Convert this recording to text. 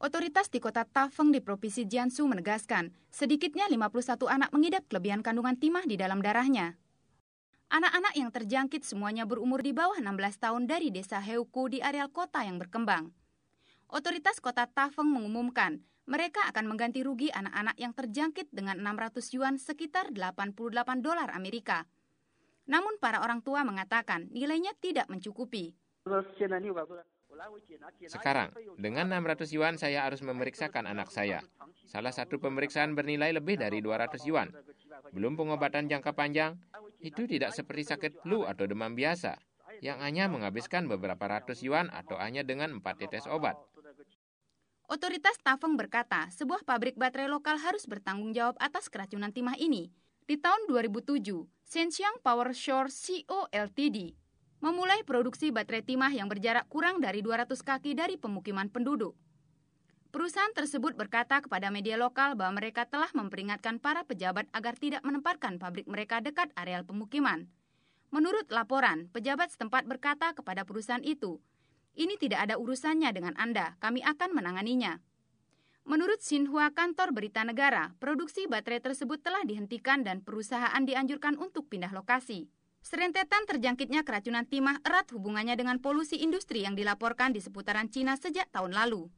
Otoritas di kota Tafeng di Provinsi Jiangsu menegaskan, sedikitnya 51 anak mengidap kelebihan kandungan timah di dalam darahnya. Anak-anak yang terjangkit semuanya berumur di bawah 16 tahun dari desa Heuku di areal kota yang berkembang. Otoritas kota Tafeng mengumumkan, mereka akan mengganti rugi anak-anak yang terjangkit dengan 600 yuan sekitar 88 dolar Amerika. Namun para orang tua mengatakan nilainya tidak mencukupi. Sekarang, dengan 600 yuan saya harus memeriksakan anak saya. Salah satu pemeriksaan bernilai lebih dari 200 yuan. Belum pengobatan jangka panjang, itu tidak seperti sakit flu atau demam biasa, yang hanya menghabiskan beberapa ratus yuan atau hanya dengan 4 tetes obat. Otoritas Tafeng berkata, sebuah pabrik baterai lokal harus bertanggung jawab atas keracunan timah ini. Di tahun 2007, Shenzhen Power Shore CO Ltd memulai produksi baterai timah yang berjarak kurang dari 200 kaki dari pemukiman penduduk. Perusahaan tersebut berkata kepada media lokal bahwa mereka telah memperingatkan para pejabat agar tidak menempatkan pabrik mereka dekat areal pemukiman. Menurut laporan, pejabat setempat berkata kepada perusahaan itu, "Ini tidak ada urusannya dengan Anda, kami akan menanganinya." Menurut Xinhua Kantor Berita Negara, produksi baterai tersebut telah dihentikan dan perusahaan dianjurkan untuk pindah lokasi. Serentetan terjangkitnya keracunan timah erat hubungannya dengan polusi industri yang dilaporkan di seputaran Cina sejak tahun lalu.